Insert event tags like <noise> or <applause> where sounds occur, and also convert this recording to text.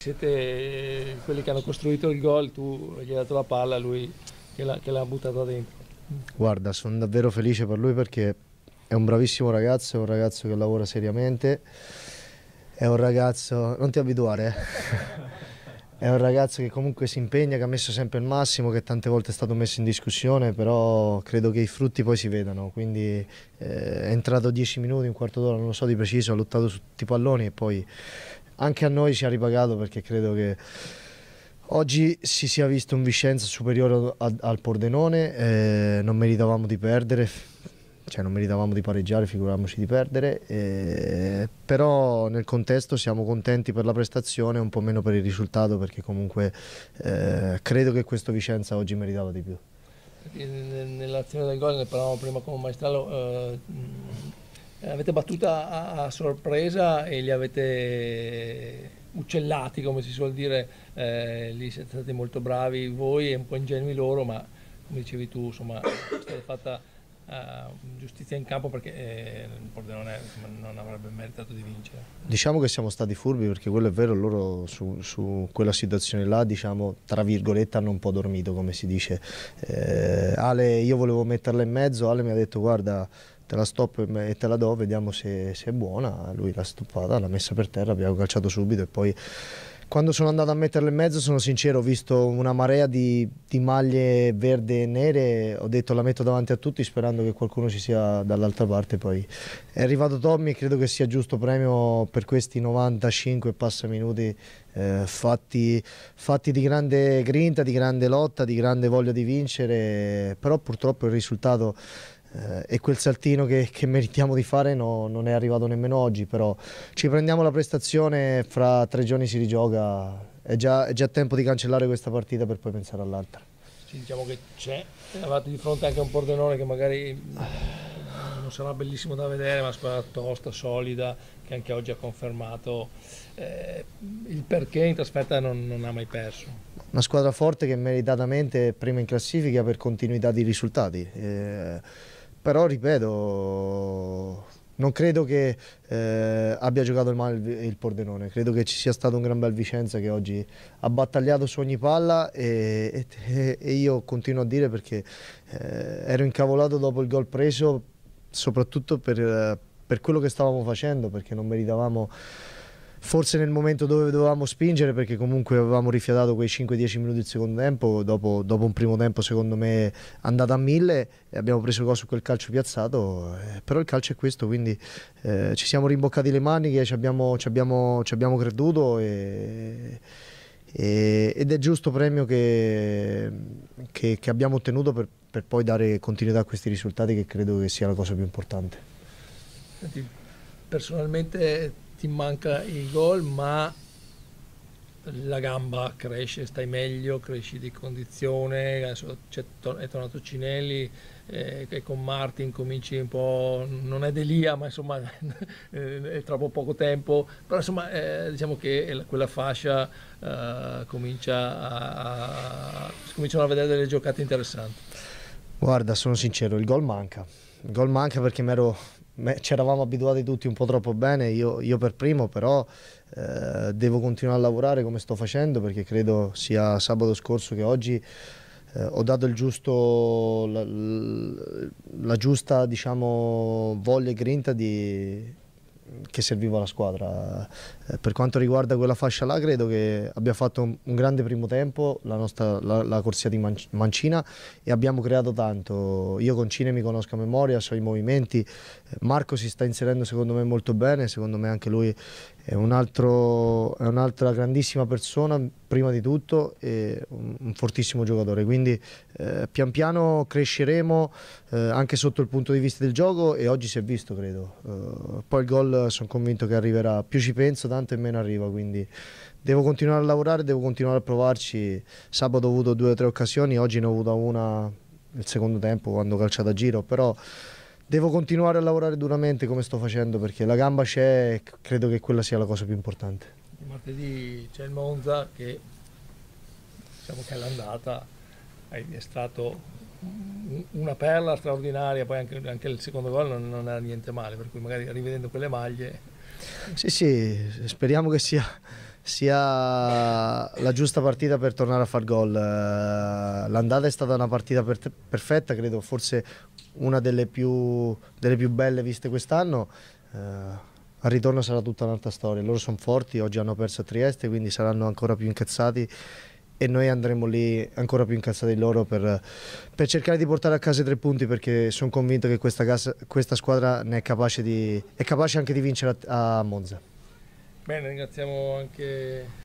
Siete eh, quelli che hanno costruito il gol, tu gli hai dato la palla, lui che l'ha, buttata dentro. Guarda, sono davvero felice per lui perché è un bravissimo ragazzo, è un ragazzo che lavora seriamente, è un ragazzo, non ti abituare, eh. <laughs> è un ragazzo che comunque si impegna, che ha messo sempre il massimo, che tante volte è stato messo in discussione, però credo che i frutti poi si vedano, quindi eh, è entrato 10 minuti, un quarto d'ora, non lo so di preciso, ha lottato su tutti i palloni e poi anche a noi ci ha ripagato perché credo che oggi si sia visto un Vicenza superiore a, al Pordenone, eh, non meritavamo di perdere, cioè non meritavamo di pareggiare, figuriamoci di perdere, eh, però nel contesto siamo contenti per la prestazione, un po' meno per il risultato perché comunque eh, credo che questo Vicenza oggi meritava di più. Nell'azione del gol, ne parlavamo prima con Maestrello, eh, eh, avete battuta a, a, sorpresa e li avete uccellati, come si suol dire, eh, lì siete stati molto bravi voi e un po' ingenui loro, ma come dicevi tu, insomma, è stata fatta uh, giustizia in campo perché eh, il Pordenone non avrebbe meritato di vincere. Diciamo che siamo stati furbi perché quello è vero, loro su, su quella situazione là, diciamo, tra virgolette hanno un po' dormito, come si dice. Eh, Ale, io volevo metterla in mezzo, Ale mi ha detto guarda te la stop e te la do, vediamo se, se è buona. Lui l'ha stoppata, l'ha messa per terra, abbiamo calciato subito e poi quando sono andato a metterla in mezzo, sono sincero, ho visto una marea di, di, maglie verde e nere, ho detto la metto davanti a tutti sperando che qualcuno ci sia dall'altra parte. Poi è arrivato Tommy e credo che sia giusto premio per questi 95 passa minuti eh, fatti, fatti, di grande grinta, di grande lotta, di grande voglia di vincere, però purtroppo il risultato eh, e quel saltino che, che meritiamo di fare no, non è arrivato nemmeno oggi, però ci prendiamo la prestazione, fra tre giorni si rigioca, è già, è già tempo di cancellare questa partita per poi pensare all'altra. Sì, diciamo che c'è, eravate di fronte anche a un Pordenone che magari non sarà bellissimo da vedere, ma una squadra tosta, solida, che anche oggi ha confermato eh, il perché in trasferta non, non, ha mai perso. Una squadra forte che meritatamente è prima in classifica per continuità di risultati. Eh, però ripeto, non credo che eh, abbia giocato male il, il, Pordenone, credo che ci sia stato un gran bel Vicenza che oggi ha battagliato su ogni palla e, e, e io continuo a dire perché eh, ero incavolato dopo il gol preso, soprattutto per, per quello che stavamo facendo, perché non meritavamo forse nel momento dove dovevamo spingere perché comunque avevamo rifiatato quei 5-10 minuti del secondo tempo dopo, dopo, un primo tempo secondo me andata a mille e abbiamo preso gol su quel calcio piazzato eh, però il calcio è questo quindi eh, ci siamo rimboccati le maniche ci abbiamo, ci abbiamo, ci abbiamo creduto e, e, ed è giusto premio che, che, che abbiamo ottenuto per, per, poi dare continuità a questi risultati che credo che sia la cosa più importante Senti, personalmente ti manca il gol, ma la gamba cresce, stai meglio, cresci di condizione, adesso è tornato Cinelli eh, e con Martin cominci un po', non è delia, ma insomma <laughs> eh, è troppo poco tempo, però insomma eh, diciamo che quella fascia eh, comincia a, a, cominciano a vedere delle giocate interessanti. Guarda, sono sincero, il gol manca, il gol manca perché mi ero ci eravamo abituati tutti un po' troppo bene, io, io per primo, però eh, devo continuare a lavorare come sto facendo perché credo sia sabato scorso che oggi eh, ho dato il giusto, la, la, giusta diciamo, voglia e grinta di che serviva la squadra. Eh, per quanto riguarda quella fascia là, credo che abbia fatto un, grande primo tempo la, nostra, la, la corsia di Mancina e abbiamo creato tanto. Io con Cine mi conosco a memoria, so i movimenti. Marco si sta inserendo secondo me molto bene, secondo me anche lui è un'altra grandissima persona prima di tutto e un, fortissimo giocatore, quindi eh, pian piano cresceremo eh, anche sotto il punto di vista del gioco e oggi si è visto credo. Eh, poi il gol sono convinto che arriverà, più ci penso tanto e meno arriva, quindi devo continuare a lavorare, devo continuare a provarci, sabato ho avuto due o tre occasioni, oggi ne ho avuta una nel secondo tempo quando ho calciato a giro, però devo continuare a lavorare duramente come sto facendo perché la gamba c'è e credo che quella sia la cosa più importante martedì c'è il Monza che diciamo che all'andata è stato una perla straordinaria, poi anche, anche il secondo gol non, non, era niente male, per cui magari rivedendo quelle maglie... Sì, sì, speriamo che sia, sia la giusta partita per tornare a far gol. Eh, l'andata è stata una partita per perfetta, credo forse una delle più, delle più belle viste quest'anno. Eh, al ritorno sarà tutta un'altra storia. Loro sono forti, oggi hanno perso a Trieste, quindi saranno ancora più incazzati e noi andremo lì ancora più incazzati di loro per, per, cercare di portare a casa i tre punti perché sono convinto che questa, casa, questa squadra è capace, di, è capace anche di vincere a, a Monza. Bene, ringraziamo anche...